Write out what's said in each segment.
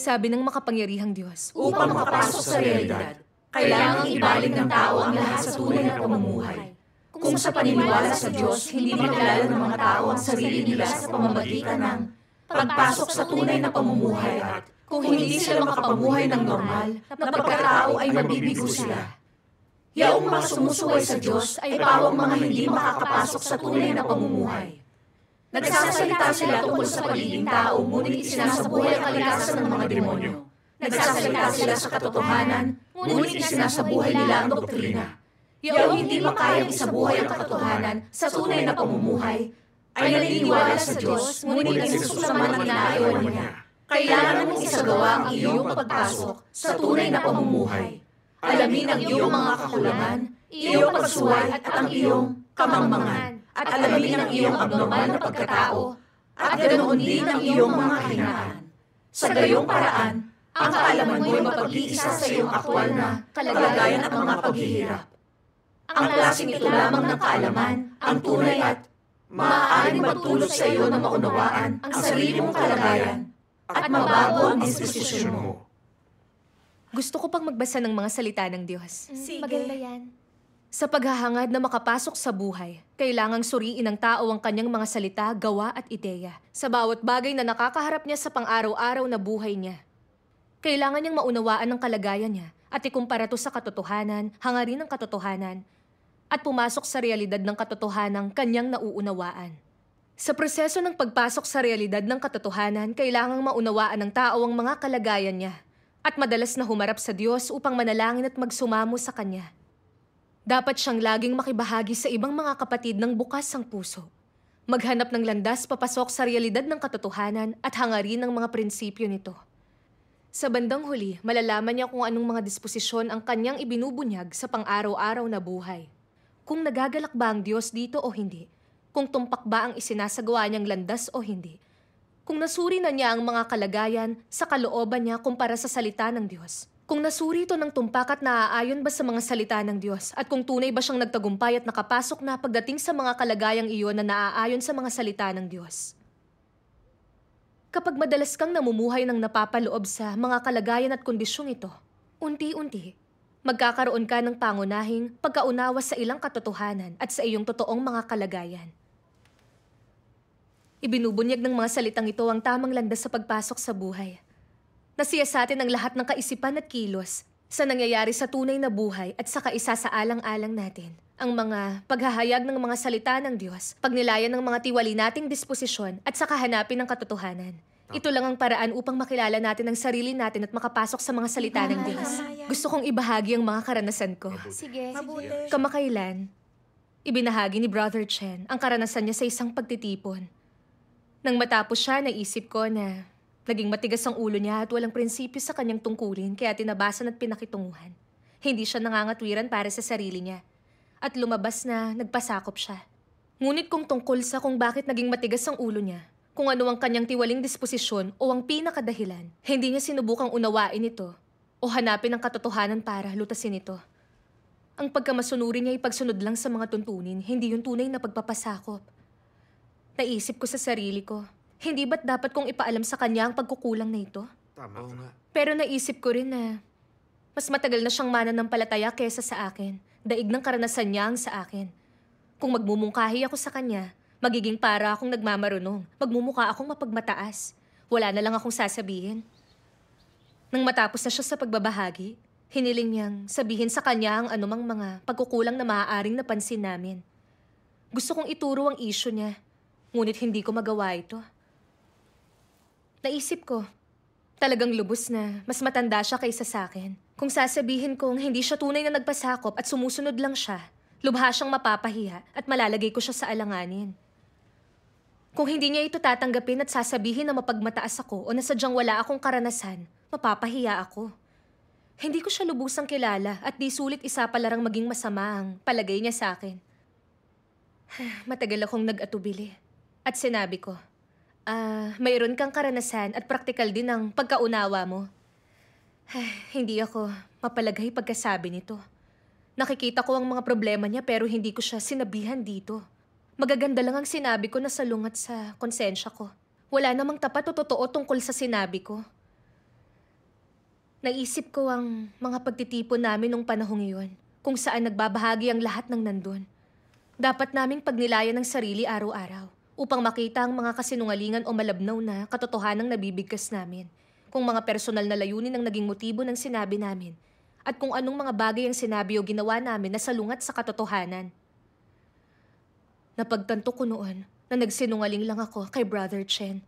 Sabi ng makapangyarihang Diyos, upang makapasok sa realidad, kailangang ibalik ng tao ang lahat sa tunay na pamumuhay. Kung sa paniniwala sa Diyos, hindi nakilala ng mga tao ang sarili nila sa pamamagitan ng pagpasok sa tunay na pamumuhay at kung hindi sila makapamuhay ng normal, na pagkatao ay mabibigo sila. Yaong mga sumusuway sa Diyos ay pawang mga hindi makakapasok sa tunay na pamumuhay. Nagsasalita sila tungkol sa pagiging tao, ngunit isinasabuhay ang kaligasan ng mga demonyo. Nagsasalita sila sa katotohanan, ngunit isinasabuhay nila ang doktrina. Yaong hindi makayang isabuhay ang katotohanan sa tunay na pamumuhay, ay naniniwala sa Diyos, ngunit nagsusuklaman ang inaayawan niya. Kailangan mong isagawa ang iyong pagpasok sa tunay na pamumuhay. Alamin ang iyong mga kakulangan, iyong pagsuway at ang iyong kamangmangan at alamin ang iyong abnormal na pagkatao at ganoon din ang iyong mga kahinaan. Sa gayong paraan, ang kaalaman mo'y mapag-iisa sa iyong aktwal na kalagayan at mga paghihirap. Ang klaseng ito lamang ng kaalaman ang tunay at maaaring magtulot sa iyo na maunawaan ang sarili mong kalagayan at mabago ang disposisyon mo. Gusto ko pang magbasa ng mga salita ng Diyos. Sige. Maganda yan. Sa paghahangad na makapasok sa buhay, kailangang suriin ng tao ang kanyang mga salita, gawa at ideya sa bawat bagay na nakakaharap niya sa pang-araw-araw na buhay niya. Kailangan niyang maunawaan ang kalagayan niya at ikumpara to sa katotohanan, hangarin ng katotohanan, at pumasok sa realidad ng katotohanan kanyang nauunawaan. Sa proseso ng pagpasok sa realidad ng katotohanan, kailangang maunawaan ng tao ang mga kalagayan niya at madalas na humarap sa Diyos upang manalangin at magsumamo sa Kanya. Dapat siyang laging makibahagi sa ibang mga kapatid ng bukas ang puso. Maghanap ng landas papasok sa realidad ng katotohanan at hangarin ng mga prinsipyo nito. Sa bandang huli, malalaman niya kung anong mga disposisyon ang kanyang ibinubunyag sa pang-araw-araw na buhay. Kung nagagalak ba ang Diyos dito o hindi, kung tumpak ba ang isinasagawa niyang landas o hindi, kung nasuri na niya ang mga kalagayan sa kalooban niya kumpara sa salita ng Diyos, kung nasuri ito ng tumpak at naaayon ba sa mga salita ng Diyos at kung tunay ba siyang nagtagumpay at nakapasok na pagdating sa mga kalagayang iyon na naaayon sa mga salita ng Diyos. Kapag madalas kang namumuhay ng napapaloob sa mga kalagayan at kondisyong ito, unti-unti, magkakaroon ka ng pangunahing pagkaunawa sa ilang katotohanan at sa iyong totoong mga kalagayan. Ibinubunyag ng mga salitang ito ang tamang landas sa pagpasok sa buhay Nasiya sa atin ang lahat ng kaisipan at kilos sa nangyayari sa tunay na buhay at sa kaisa sa alang-alang natin. Ang mga paghahayag ng mga salita ng Diyos, pagnilayan ng mga tiwali nating disposisyon at sa kahanapin ng katotohanan. Ito lang ang paraan upang makilala natin ang sarili natin at makapasok sa mga salita ng Diyos. Gusto kong ibahagi ang mga karanasan ko. Sige. Mabuti. Kamakailan, ibinahagi ni Brother Chen ang karanasan niya sa isang pagtitipon. Nang matapos siya, naisip ko na Naging matigas ang ulo niya at walang prinsipyo sa kanyang tungkulin kaya tinabasan at pinakitunguhan. Hindi siya nangangatwiran para sa sarili niya. At lumabas na nagpasakop siya. Ngunit kung tungkol sa kung bakit naging matigas ang ulo niya, kung ano ang kanyang tiwaling disposisyon o ang pinakadahilan, hindi niya sinubukang unawain ito o hanapin ang katotohanan para lutasin ito. Ang pagkamasunuri niya ay pagsunod lang sa mga tuntunin, hindi yung tunay na pagpapasakop. Naisip ko sa sarili ko, hindi ba't dapat kong ipaalam sa kanya ang pagkukulang na ito? Tama Oo nga. Pero naisip ko rin na mas matagal na siyang palataya kesa sa akin. Daig ng karanasan niya ang sa akin. Kung magmumungkahi ako sa kanya, magiging para akong nagmamarunong. Magmumukha akong mapagmataas. Wala na lang akong sasabihin. Nang matapos na siya sa pagbabahagi, hiniling niyang sabihin sa kanya ang anumang mga pagkukulang na maaaring napansin namin. Gusto kong ituro ang isyo niya, ngunit hindi ko magawa ito. Naisip ko, talagang lubos na mas matanda siya kaysa sa akin. Kung sasabihin kong hindi siya tunay na nagpasakop at sumusunod lang siya, lubha siyang mapapahiya at malalagay ko siya sa alanganin. Kung hindi niya ito tatanggapin at sasabihin na mapagmataas ako o nasadyang wala akong karanasan, mapapahiya ako. Hindi ko siya lubusang kilala at di sulit isa palarang maging masama ang palagay niya sa akin. Matagal akong nag-atubili. At sinabi ko, Ah, mayroon kang karanasan at praktikal din ang pagkaunawa mo. Ay, hindi ako mapalagay pagkasabi nito. Nakikita ko ang mga problema niya pero hindi ko siya sinabihan dito. Magaganda lang ang sinabi ko na salungat sa konsensya ko. Wala namang tapat o totoo tungkol sa sinabi ko. Naisip ko ang mga pagtitipon namin nung panahong iyon, kung saan nagbabahagi ang lahat ng nandun. Dapat naming pagnilayan ng sarili araw-araw upang makita ang mga kasinungalingan o malabnaw na katotohanang nabibigkas namin, kung mga personal na layunin ang naging motibo ng sinabi namin, at kung anong mga bagay ang sinabi o ginawa namin na salungat sa katotohanan. Napagtanto ko noon na nagsinungaling lang ako kay Brother Chen.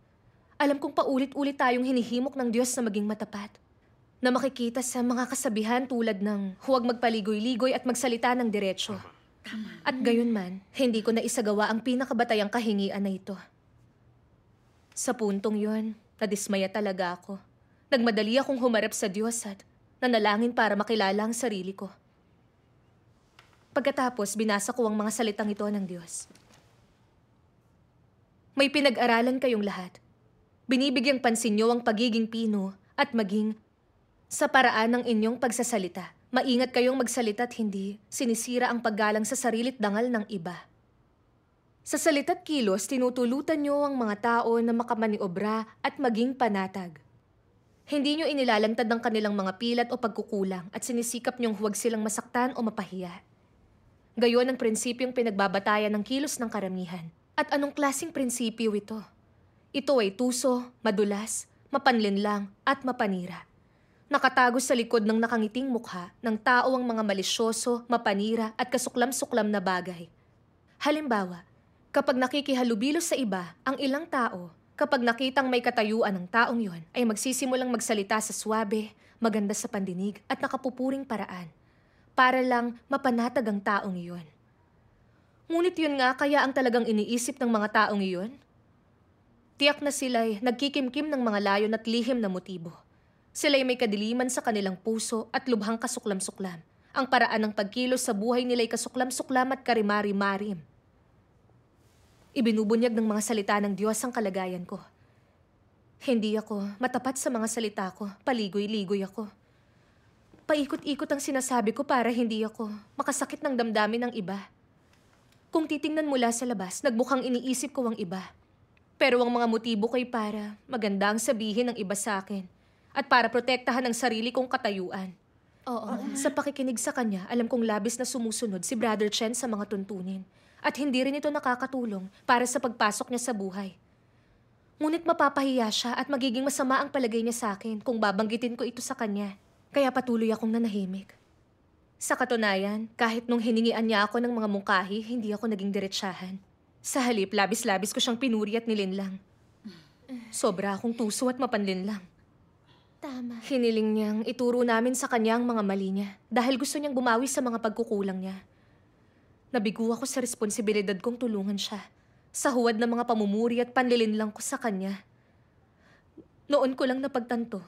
Alam kong paulit-ulit tayong hinihimok ng Diyos na maging matapat na makikita sa mga kasabihan tulad ng huwag magpaligoy-ligoy at magsalita ng diretsyo. Tama. Tama. At gayon man, hindi ko na isagawa ang pinakabatayang kahingian na ito. Sa puntong yon, nadismaya talaga ako. Nagmadali akong humarap sa Diyos at nanalangin para makilala ang sarili ko. Pagkatapos, binasa ko ang mga salitang ito ng Diyos. May pinag-aralan kayong lahat. Binibigyang pansin niyo ang pagiging pino at maging sa paraan ng inyong pagsasalita. Maingat kayong magsalita at hindi sinisira ang paggalang sa sarilit dangal ng iba. Sa salita't kilos, tinutulutan nyo ang mga tao na makamaniobra at maging panatag. Hindi nyo inilalantad ang kanilang mga pilat o pagkukulang at sinisikap nyong huwag silang masaktan o mapahiya. Gayon ang prinsipyong pinagbabatayan ng kilos ng karamihan. At anong klasing prinsipyo ito? Ito ay tuso, madulas, mapanlinlang at mapanira. Nakatago sa likod ng nakangiting mukha ng tao ang mga malisyoso, mapanira at kasuklam-suklam na bagay. Halimbawa, kapag nakikihalubilo sa iba ang ilang tao, kapag nakitang may katayuan ng taong yon, ay magsisimulang magsalita sa swabe, maganda sa pandinig at nakapupuring paraan para lang mapanatag ang taong iyon. Ngunit yun nga kaya ang talagang iniisip ng mga taong iyon? Tiyak na sila'y nagkikimkim ng mga layon at lihim na motibo Sila'y may kadiliman sa kanilang puso at lubhang kasuklam-suklam. Ang paraan ng pagkilos sa buhay nila'y kasuklam-suklam at karimari-marim. Ibinubunyag ng mga salita ng Diyos ang kalagayan ko. Hindi ako matapat sa mga salita ko, paligoy-ligoy ako. Paikot-ikot ang sinasabi ko para hindi ako makasakit ng damdamin ng iba. Kung titingnan mula sa labas, nagmukhang iniisip ko ang iba. Pero ang mga motibo ko'y para maganda ang sabihin ng iba sa akin at para protektahan ang sarili kong katayuan. Oo. Ah, sa pakikinig sa kanya, alam kong labis na sumusunod si Brother Chen sa mga tuntunin. At hindi rin ito nakakatulong para sa pagpasok niya sa buhay. Ngunit mapapahiya siya at magiging masama ang palagay niya sa akin kung babanggitin ko ito sa kanya. Kaya patuloy akong nanahimik. Sa katunayan, kahit nung hiningian niya ako ng mga mungkahi, hindi ako naging diretsyahan. Sa halip, labis-labis ko siyang pinuri at nilinlang. Sobra akong tuso at mapanlinlang. Tama. Hiniling niyang ituro namin sa kanya ang mga mali niya dahil gusto niyang bumawi sa mga pagkukulang niya. Nabigo ako sa responsibilidad kong tulungan siya sa huwad ng mga pamumuri at panlilinlang ko sa kanya. Noon ko lang napagtanto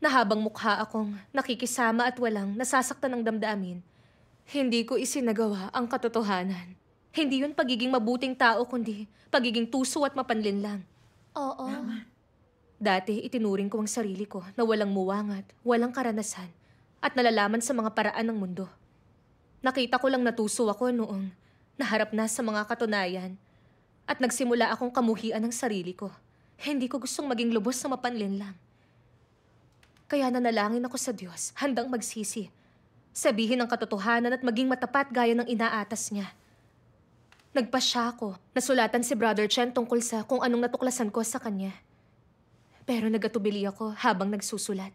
na habang mukha akong nakikisama at walang nasasaktan ng damdamin, hindi ko isinagawa ang katotohanan. Hindi yun pagiging mabuting tao kundi pagiging tuso at mapanlinlang. Oo. Naman. Dati itinuring ko ang sarili ko na walang muwangat, walang karanasan, at nalalaman sa mga paraan ng mundo. Nakita ko lang natuso ako noong naharap na sa mga katunayan at nagsimula akong kamuhian ng sarili ko. Hindi ko gustong maging lubos sa mapanlin lang. Kaya nanalangin ako sa Diyos, handang magsisi. Sabihin ang katotohanan at maging matapat gaya ng inaatas niya. Nagpasya siya ako, nasulatan si Brother Chen tungkol sa kung anong natuklasan ko sa kanya. Pero nagatubili ako habang nagsusulat.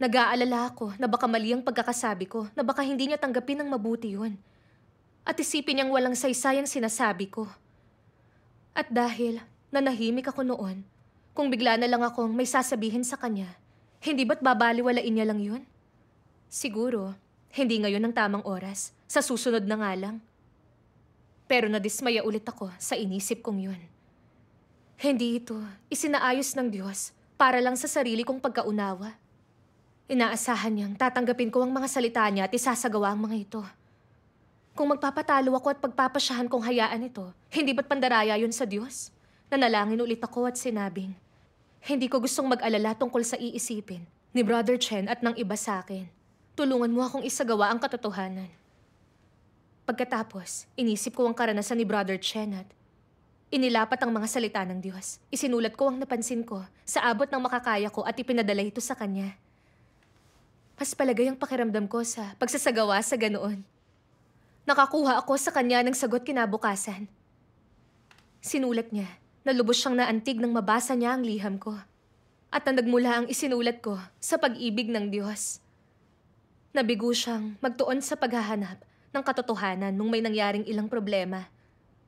Nag-aalala ako na baka mali ang pagkakasabi ko, na baka hindi niya tanggapin ng mabuti yun. At isipin niyang walang saysayang sinasabi ko. At dahil nanahimik ako noon, kung bigla na lang akong may sasabihin sa kanya, hindi ba't babaliwalain niya lang yun? Siguro, hindi ngayon ang tamang oras, sa susunod na nga lang. Pero nadismaya ulit ako sa inisip kong yun. Hindi ito isinaayos ng Diyos para lang sa sarili kong pagkaunawa. Inaasahan niyang tatanggapin ko ang mga salita niya at isasagawa ang mga ito. Kung magpapatalo ako at pagpapasyahan kong hayaan ito, hindi ba't pandaraya yun sa Diyos? Nanalangin ulit ako at sinabing, hindi ko gustong mag-alala tungkol sa iisipin ni Brother Chen at ng iba sa akin. Tulungan mo akong isagawa ang katotohanan. Pagkatapos, inisip ko ang karanasan ni Brother Chen at Inilapat ang mga salita ng Diyos. Isinulat ko ang napansin ko sa abot ng makakaya ko at ipinadala ito sa Kanya. Mas palagay ang pakiramdam ko sa pagsasagawa sa ganoon. Nakakuha ako sa Kanya ng sagot kinabukasan. Sinulat niya na lubos siyang naantig nang mabasa niya ang liham ko at ang nagmula ang isinulat ko sa pag-ibig ng Diyos. Nabigo siyang magtuon sa paghahanap ng katotohanan nung may nangyaring ilang problema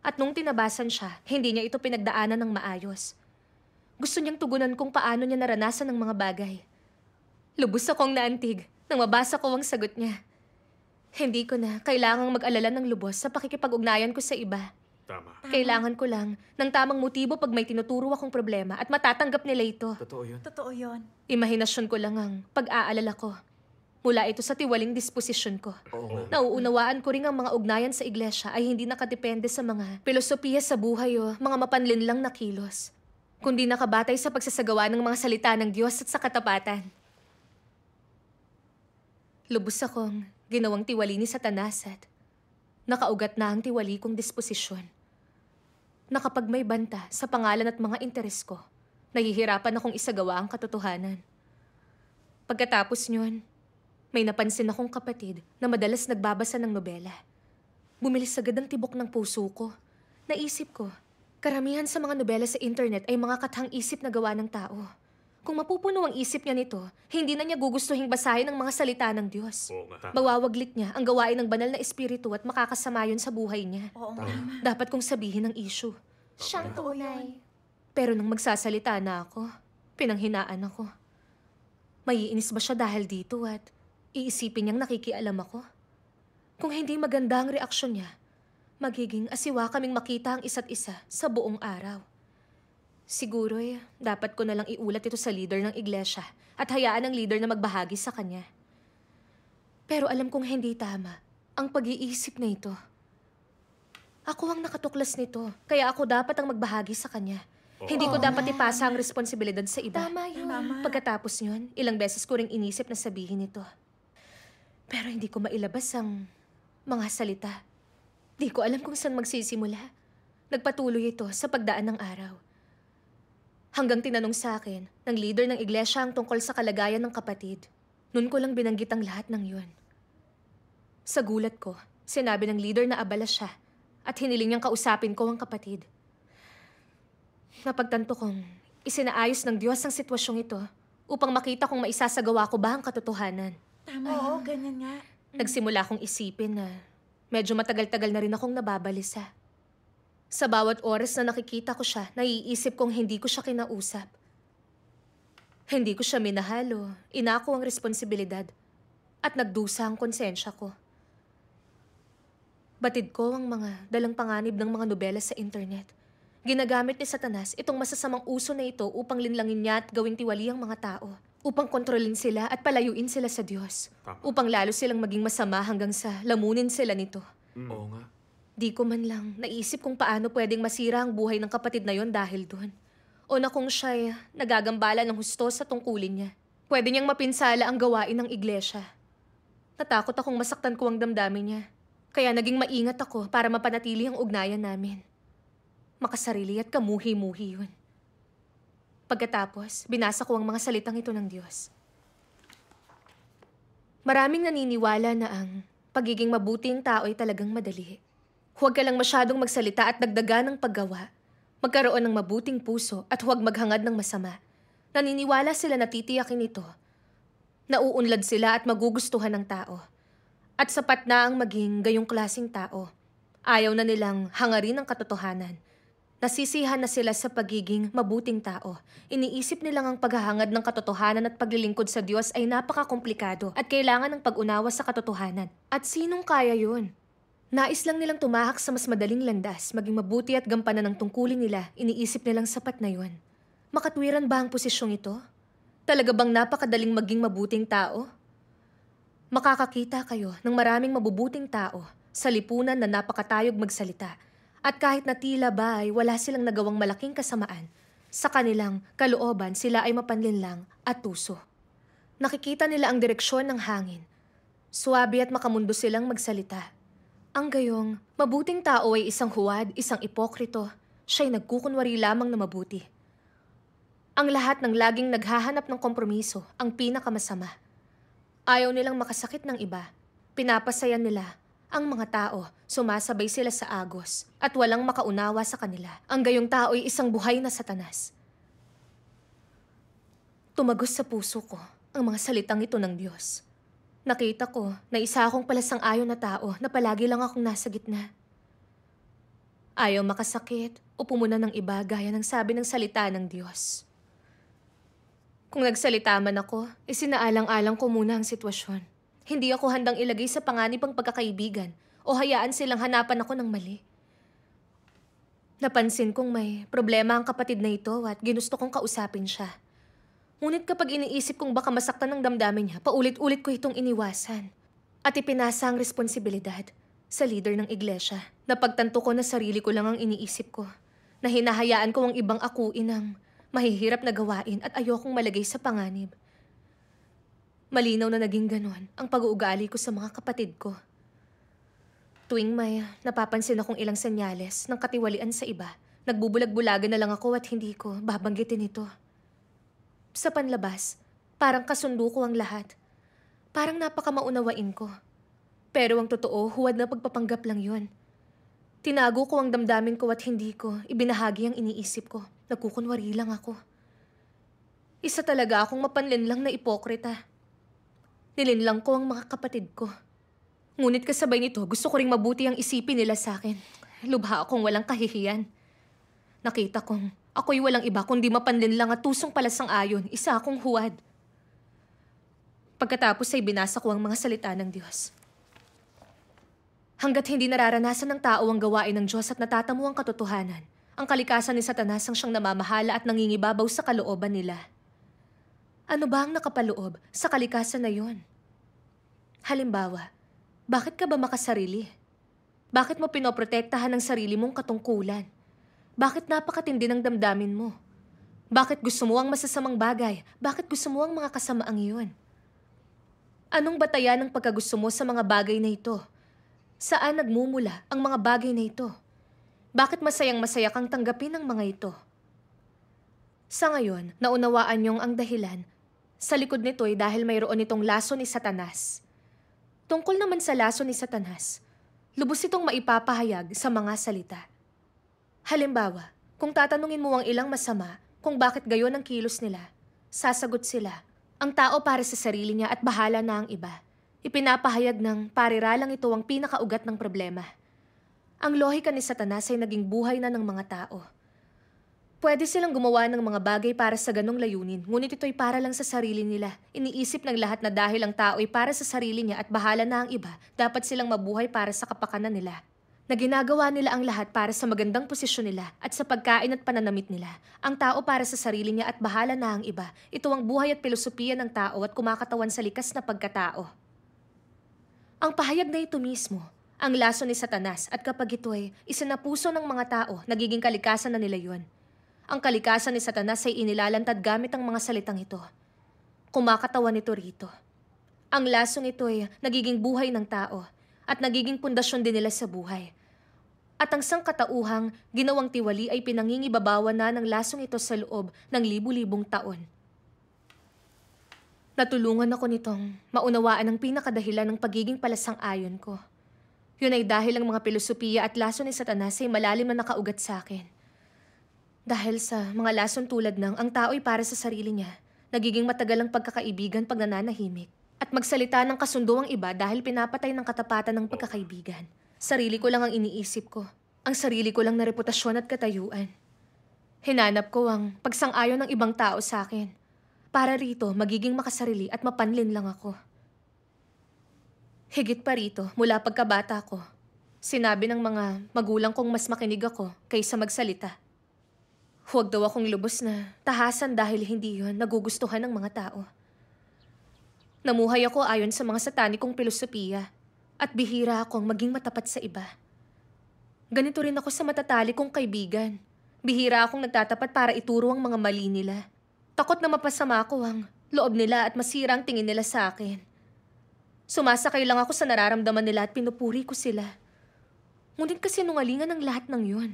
at nung tinabasan siya, hindi niya ito pinagdaanan ng maayos. Gusto niyang tugunan kung paano niya naranasan ng mga bagay. Lubos akong naantig nang mabasa ko ang sagot niya. Hindi ko na kailangang mag-alala ng lubos sa pakikipag-ugnayan ko sa iba. Tama. Kailangan ko lang ng tamang motibo pag may tinuturo akong problema at matatanggap nila ito. Totoo yun. Totoo yun. Imahinasyon ko lang ang pag-aalala ko Mula ito sa tiwaling disposisyon ko. Oo. Nauunawaan ko rin ang mga ugnayan sa iglesia ay hindi nakadepende sa mga pilosopiya sa buhay o mga mapanlinlang na kilos, kundi nakabatay sa pagsasagawa ng mga salita ng Diyos at sa katapatan. Lubos akong ginawang tiwali ni Satanas at nakaugat na ang tiwali kong disposisyon. Nakapag may banta sa pangalan at mga interes ko, nahihirapan akong isagawa ang katotohanan. Pagkatapos niyon, may napansin akong kapatid na madalas nagbabasa ng nobela. Bumilis agad ang tibok ng puso ko. Naisip ko, karamihan sa mga nobela sa internet ay mga kathang isip na gawa ng tao. Kung mapupuno ang isip niya nito, hindi na niya gugustuhing basahin ang mga salita ng Diyos. Oo Mawawaglit niya ang gawain ng banal na espiritu at makakasama yun sa buhay niya. Oo Dapat kong sabihin ang issue. Siyang tunay. Pero nang magsasalita na ako, pinanghinaan ako. Maiinis ba siya dahil dito at Iisipin niyang nakikialam ako. Kung hindi maganda ang reaksyon niya, magiging asiwa kaming makita ang isa't isa sa buong araw. Siguro eh, dapat ko nalang iulat ito sa leader ng iglesia at hayaan ang leader na magbahagi sa kanya. Pero alam kong hindi tama ang pag-iisip na ito. Ako ang nakatuklas nito, kaya ako dapat ang magbahagi sa kanya. Oh. Hindi ko oh. dapat ipasa ang responsibilidad sa iba. Tama yun. Pagkatapos yun, ilang beses ko ring inisip na sabihin ito. Pero hindi ko mailabas ang mga salita. Di ko alam kung saan magsisimula. Nagpatuloy ito sa pagdaan ng araw. Hanggang tinanong sa akin ng leader ng iglesia ang tungkol sa kalagayan ng kapatid. Noon ko lang binanggit ang lahat ng yun. Sa gulat ko, sinabi ng leader na abala siya at hiniling niyang kausapin ko ang kapatid. Napagtanto kong isinaayos ng Diyos ang sitwasyong ito upang makita kung maisasagawa ko ba ang katotohanan. Tama. Oo, ganyan nga. Mm. Nagsimula akong isipin na medyo matagal-tagal na rin akong nababalisa. Sa bawat oras na nakikita ko siya, naiisip kong hindi ko siya kinausap. Hindi ko siya minahal inako ang responsibilidad at nagdusa ang konsensya ko. Batid ko ang mga dalang panganib ng mga nobela sa internet. Ginagamit ni Satanas itong masasamang uso na ito upang linlangin niya at gawing tiwali ang mga tao upang kontrolin sila at palayuin sila sa Diyos. Tama. Upang lalo silang maging masama hanggang sa lamunin sila nito. Mm. Oo nga. Di ko man lang naisip kung paano pwedeng masira ang buhay ng kapatid na yon dahil doon. O na kung siya ay nagagambala ng husto sa tungkulin niya. Pwede niyang mapinsala ang gawain ng iglesia. Natakot akong masaktan ko ang damdamin niya. Kaya naging maingat ako para mapanatili ang ugnayan namin. Makasarili at kamuhi-muhi yun. Pagkatapos, binasa ko ang mga salitang ito ng Diyos. Maraming naniniwala na ang pagiging mabuting tao ay talagang madali. Huwag ka lang masyadong magsalita at dagdagan ng paggawa. Magkaroon ng mabuting puso at huwag maghangad ng masama. Naniniwala sila na titiyakin ito. Nauunlad sila at magugustuhan ng tao. At sapat na ang maging gayong klasing tao. Ayaw na nilang hangarin ang katotohanan Nasisihan na sila sa pagiging mabuting tao. Iniisip nilang ang paghahangad ng katotohanan at paglilingkod sa Diyos ay napakakomplikado at kailangan ng pag-unawa sa katotohanan. At sinong kaya yun? Nais lang nilang tumahak sa mas madaling landas, maging mabuti at gampanan ng tungkulin nila, iniisip nilang sapat na yun. Makatwiran ba ang posisyong ito? Talaga bang napakadaling maging mabuting tao? Makakakita kayo ng maraming mabubuting tao sa lipunan na napakatayog magsalita at kahit na tila ba ay wala silang nagawang malaking kasamaan, sa kanilang kalooban sila ay mapanlinlang at tuso. Nakikita nila ang direksyon ng hangin. Suwabi at makamundo silang magsalita. Ang gayong, mabuting tao ay isang huwad, isang ipokrito. Siya'y nagkukunwari lamang na mabuti. Ang lahat ng laging naghahanap ng kompromiso ang pinakamasama. Ayaw nilang makasakit ng iba. Pinapasayan nila ang mga tao, sumasabay sila sa agos at walang makaunawa sa kanila. Ang gayong tao ay isang buhay na satanas. Tumagos sa puso ko ang mga salitang ito ng Diyos. Nakita ko na isa akong palasang-ayon na tao na palagi lang akong nasa gitna. Ayaw makasakit o pumuna ng iba gaya ng sabi ng salita ng Diyos. Kung nagsalita man ako, isinaalang-alang ko muna ang sitwasyon. Hindi ako handang ilagay sa panganib ang pagkakaibigan o hayaan silang hanapan ako ng mali. Napansin kong may problema ang kapatid na ito at ginusto kong kausapin siya. Ngunit kapag iniisip kong baka masaktan ng damdamin niya, paulit-ulit ko itong iniwasan. At ipinasa ang responsibilidad sa leader ng iglesia. Napagtanto ko na sarili ko lang ang iniisip ko. Na hinahayaan ko ang ibang akuin ang mahihirap na gawain at ayokong malagay sa panganib. Malinaw na naging ganun ang pag-uugali ko sa mga kapatid ko. Tuwing may napapansin akong ilang senyales ng katiwalian sa iba, nagbubulag-bulagan na lang ako at hindi ko babanggitin ito. Sa panlabas, parang kasundo ko ang lahat. Parang napakamaunawain ko. Pero ang totoo, huwad na pagpapanggap lang yon. Tinago ko ang damdamin ko at hindi ko ibinahagi ang iniisip ko. Nagkukunwari lang ako. Isa talaga akong mapanlin lang na ipokrita. Nilinlang ko ang mga kapatid ko. Ngunit kasabay nito, gusto ko ring mabuti ang isipin nila sa akin. Lubha akong walang kahihiyan. Nakita kong ako'y walang iba kundi mapanlinlang at tusong palasang ayon, isa akong huwad. Pagkatapos ay binasa ko ang mga salita ng Diyos. Hanggat hindi nararanasan ng tao ang gawain ng Diyos at natatamo ang katotohanan, ang kalikasan ni Satanas ang siyang namamahala at nangingibabaw sa kalooban nila. Ano ba ang nakapaloob sa kalikasan na yon? Halimbawa, bakit ka ba makasarili? Bakit mo pinoprotektahan ang sarili mong katungkulan? Bakit napakatindi ng damdamin mo? Bakit gusto mo ang masasamang bagay? Bakit gusto mo ang mga kasamaang iyon? Anong batayan ng pagkagusto mo sa mga bagay na ito? Saan nagmumula ang mga bagay na ito? Bakit masayang-masaya kang tanggapin ang mga ito? Sa ngayon, naunawaan niyong ang dahilan sa likod nito ay dahil mayroon itong laso ni Satanas. Tungkol naman sa laso ni Satanas, lubos itong maipapahayag sa mga salita. Halimbawa, kung tatanungin mo ang ilang masama kung bakit gayon ang kilos nila, sasagot sila, ang tao para sa sarili niya at bahala na ang iba. Ipinapahayag ng pariralang ito ang pinakaugat ng problema. Ang lohika ni Satanas ay naging buhay na ng mga tao. Pwede silang gumawa ng mga bagay para sa ganong layunin, ngunit ito'y para lang sa sarili nila. Iniisip ng lahat na dahil ang tao ay para sa sarili niya at bahala na ang iba, dapat silang mabuhay para sa kapakanan nila. Na ginagawa nila ang lahat para sa magandang posisyon nila at sa pagkain at pananamit nila. Ang tao para sa sarili niya at bahala na ang iba. Ito ang buhay at pilosopiya ng tao at kumakatawan sa likas na pagkatao. Ang pahayag na ito mismo, ang laso ni Satanas at kapag ito ay isa na puso ng mga tao, nagiging kalikasan na nila yon. Ang kalikasan ni Satanas ay inilalantad gamit ang mga salitang ito. Kumakatawan ito rito. Ang lasong ito ay nagiging buhay ng tao at nagiging pundasyon din nila sa buhay. At ang sangkatauhang ginawang tiwali ay pinangingibabawa na ng lasong ito sa loob ng libu-libong taon. Natulungan ako nitong maunawaan ang pinakadahilan ng pagiging palasang-ayon ko. Yun ay dahil ang mga pilosopiya at laso ni Satanas ay malalim na nakaugat sa akin. Dahil sa mga lason tulad ng ang tao'y para sa sarili niya, nagiging matagal ang pagkakaibigan pag nananahimik at magsalita ng kasundo ang iba dahil pinapatay ng katapatan ng pagkakaibigan. Sarili ko lang ang iniisip ko. Ang sarili ko lang na reputasyon at katayuan. Hinanap ko ang pagsang-ayon ng ibang tao sa akin. Para rito, magiging makasarili at mapanlin lang ako. Higit pa rito, mula pagkabata ko, sinabi ng mga magulang kong mas makinig ako kaysa magsalita. Huwag daw akong lubos na tahasan dahil hindi yon nagugustuhan ng mga tao. Namuhay ako ayon sa mga satanikong pilosopiya at bihira akong maging matapat sa iba. Ganito rin ako sa matatali kong kaibigan. Bihira akong nagtatapat para ituro ang mga mali nila. Takot na mapasama ko ang loob nila at masira ang tingin nila sa akin. Sumasakay lang ako sa nararamdaman nila at pinupuri ko sila. Ngunit kasi nungalingan ang lahat ng yon.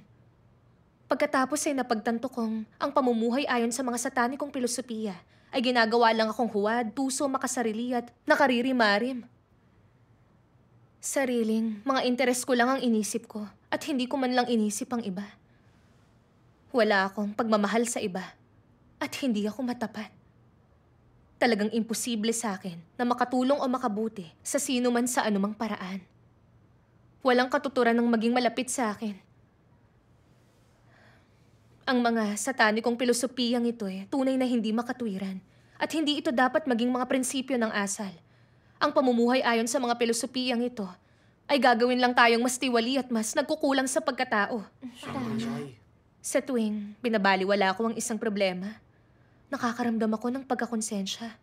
Pagkatapos ay napagtanto kong ang pamumuhay ayon sa mga satanikong pilosopiya ay ginagawa lang akong huwad, puso, makasarili at nakaririmarim. Sariling, mga interes ko lang ang inisip ko at hindi ko man lang inisip ang iba. Wala akong pagmamahal sa iba at hindi ako matapat. Talagang imposible sa akin na makatulong o makabuti sa sino man sa anumang paraan. Walang katuturan ng maging malapit sa akin ang mga satanikong pilosopiyang ito eh, tunay na hindi makatuwiran at hindi ito dapat maging mga prinsipyo ng asal. Ang pamumuhay ayon sa mga pilosopiyang ito ay gagawin lang tayong mas tiwali at mas nagkukulang sa pagkatao. Sa tuwing binabaliwala ko ang isang problema, nakakaramdam ako ng pagkakonsensya.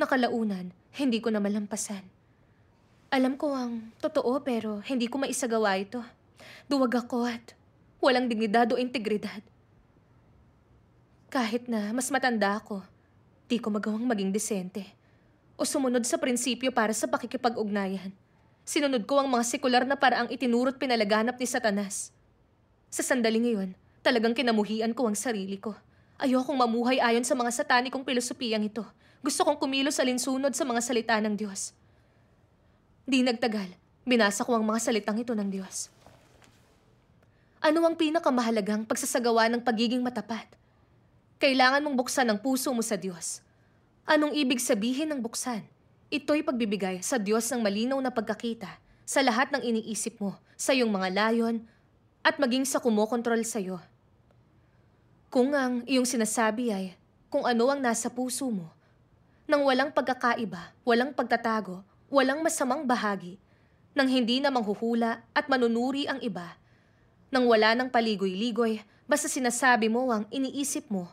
Nakalaunan, hindi ko na malampasan. Alam ko ang totoo pero hindi ko maisagawa ito. Duwag ako at Walang dignidad o integridad. Kahit na mas matanda ako, di ko magawang maging disente o sumunod sa prinsipyo para sa pakikipag-ugnayan. Sinunod ko ang mga sekular na paraang itinuro't pinalaganap ni Satanas. Sa sandaling ngayon, talagang kinamuhian ko ang sarili ko. Ayokong mamuhay ayon sa mga satanikong pilosopiyang ito. Gusto kong kumilos alinsunod sa mga salita ng Diyos. Di nagtagal, binasa ko ang mga salitang ito ng Diyos ano ang pinakamahalagang pagsasagawa ng pagiging matapat? Kailangan mong buksan ang puso mo sa Diyos. Anong ibig sabihin ng buksan? Ito'y pagbibigay sa Diyos ng malinaw na pagkakita sa lahat ng iniisip mo, sa iyong mga layon, at maging sa kumokontrol sa iyo. Kung ang iyong sinasabi ay kung ano ang nasa puso mo, nang walang pagkakaiba, walang pagtatago, walang masamang bahagi, nang hindi na manghuhula at manunuri ang iba, nang wala ng paligoy-ligoy, basta sinasabi mo ang iniisip mo.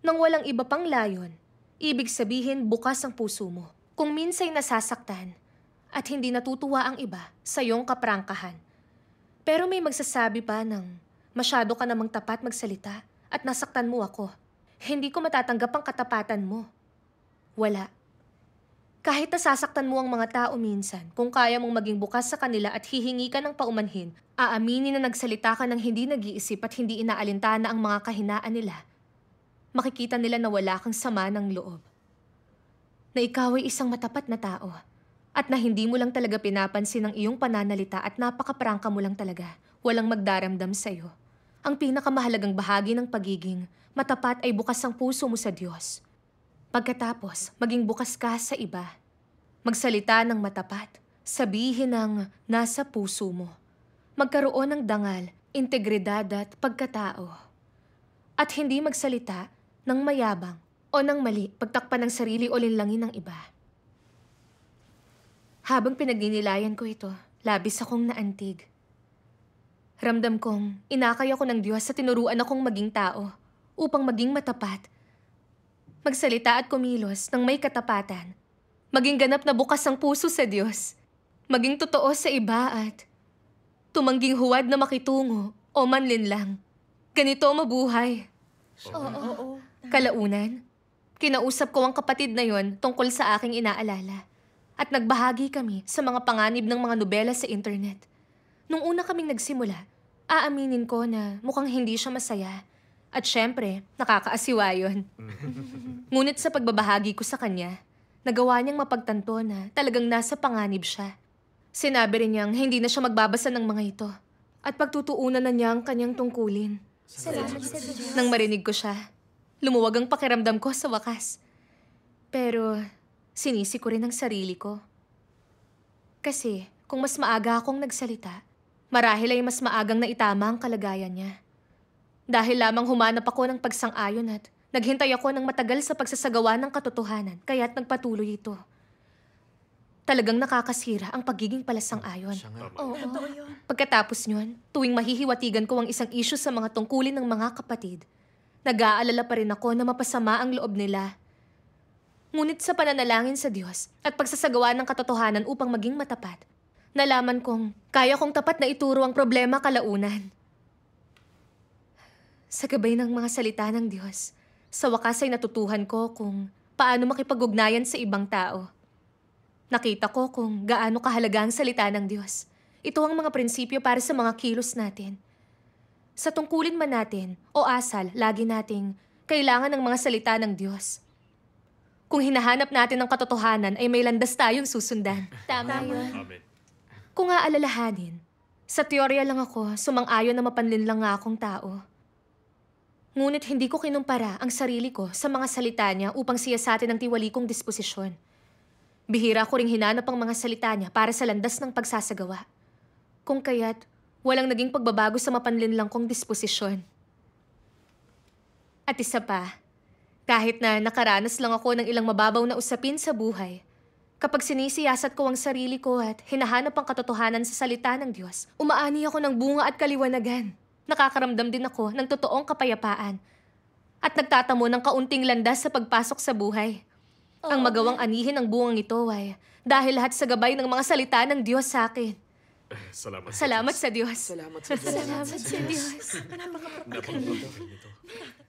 Nang walang iba pang layon, ibig sabihin bukas ang puso mo. Kung minsay nasasaktan at hindi natutuwa ang iba sa iyong kaprangkahan. Pero may magsasabi pa ng masyado ka namang tapat magsalita at nasaktan mo ako. Hindi ko matatanggap ang katapatan mo. Wala. Kahit nasasaktan mo ang mga tao minsan, kung kaya mong maging bukas sa kanila at hihingi ka ng paumanhin, aaminin na nagsalita ka ng hindi nag-iisip at hindi inaalintana ang mga kahinaan nila. Makikita nila na wala kang sama ng loob. Na ikaw ay isang matapat na tao at na hindi mo lang talaga pinapansin ang iyong pananalita at napakaprangka mo lang talaga. Walang magdaramdam sa'yo. Ang pinakamahalagang bahagi ng pagiging matapat ay bukas ang puso mo sa Diyos. Pagkatapos, maging bukas ka sa iba. Magsalita ng matapat. Sabihin ang nasa puso mo. Magkaroon ng dangal, integridad at pagkatao. At hindi magsalita ng mayabang o ng mali pagtakpan ng sarili o linlangin ng iba. Habang pinagninilayan ko ito, labis akong naantig. Ramdam kong inakay ako ng Diyos sa tinuruan akong maging tao upang maging matapat magsalita at kumilos ng may katapatan, maging ganap na bukas ang puso sa Diyos, maging totoo sa iba at tumangging huwad na makitungo o manlin lang. Ganito mabuhay. Oo. Oo. Oo. Kalaunan, kinausap ko ang kapatid na yon tungkol sa aking inaalala at nagbahagi kami sa mga panganib ng mga nobela sa internet. Nung una kaming nagsimula, aaminin ko na mukhang hindi siya masaya at syempre, nakakaasiwa yun. Ngunit sa pagbabahagi ko sa kanya, nagawa niyang mapagtanto na talagang nasa panganib siya. Sinabi rin niyang hindi na siya magbabasa ng mga ito at pagtutuunan na niya ang kanyang tungkulin. Salamat sa Diyos. Nang marinig ko siya, lumuwag ang pakiramdam ko sa wakas. Pero sinisi ko rin ang sarili ko. Kasi kung mas maaga akong nagsalita, marahil ay mas maagang naitama ang kalagayan niya. Dahil lamang humanap ako ng pagsang-ayon at naghintay ako ng matagal sa pagsasagawa ng katotohanan, kaya't nagpatuloy ito. Talagang nakakasira ang pagiging palasang-ayon. Oo. Pagkatapos nyon, tuwing mahihiwatigan ko ang isang issue sa mga tungkulin ng mga kapatid, nag-aalala pa rin ako na mapasama ang loob nila. Ngunit sa pananalangin sa Diyos at pagsasagawa ng katotohanan upang maging matapat, nalaman kong kaya kong tapat na ituro ang problema kalaunan. Sa gabay ng mga salita ng Diyos, sa wakas ay natutuhan ko kung paano makipag-ugnayan sa ibang tao. Nakita ko kung gaano kahalaga ang salita ng Diyos. Ito ang mga prinsipyo para sa mga kilos natin. Sa tungkulin man natin o asal, lagi nating kailangan ng mga salita ng Diyos. Kung hinahanap natin ang katotohanan, ay may landas tayong susundan. Tama, Tama. yun. Amen. Kung aalalahanin, sa teorya lang ako, sumang-ayon na mapanlin lang nga akong tao. Ngunit hindi ko kinumpara ang sarili ko sa mga salita niya upang siya sa atin ang tiwalikong disposisyon. Bihira ko ring hinanap ang mga salita niya para sa landas ng pagsasagawa. Kung kaya't walang naging pagbabago sa mapanlinlang kong disposisyon. At isa pa, kahit na nakaranas lang ako ng ilang mababaw na usapin sa buhay, kapag sinisiyasat ko ang sarili ko at hinahanap ang katotohanan sa salita ng Diyos, umaani ako ng bunga at kaliwanagan nakakaramdam din ako ng totoong kapayapaan at nagtatamo ng kaunting landas sa pagpasok sa buhay. Oh, ang magawang anihin ang bungang ito ay dahil lahat sa gabay ng mga salita ng Diyos sa akin. Salamat, Salamat sa Diyos. Salamat sa Diyos. Salamat sa Diyos. Salamat sa Diyos. Salamat sa Diyos. Salamat sa Diyos.